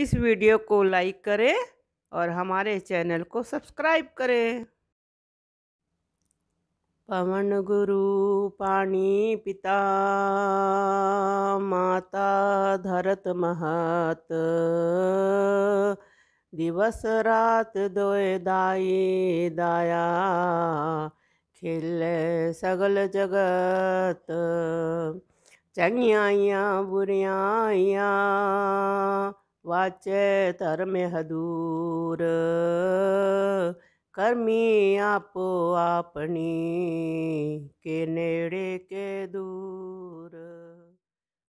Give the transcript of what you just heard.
इस वीडियो को लाइक करें और हमारे चैनल को सब्सक्राइब करें पवन गुरु पाणी पिता माता धरत महत दिवस रात दोए दाई दाया खिले सगल जगत चंगियाइयाँ बुरियाइयाँ वाचे धर्म हदूर कर्मी आपो आपनी के नेड़े के दूर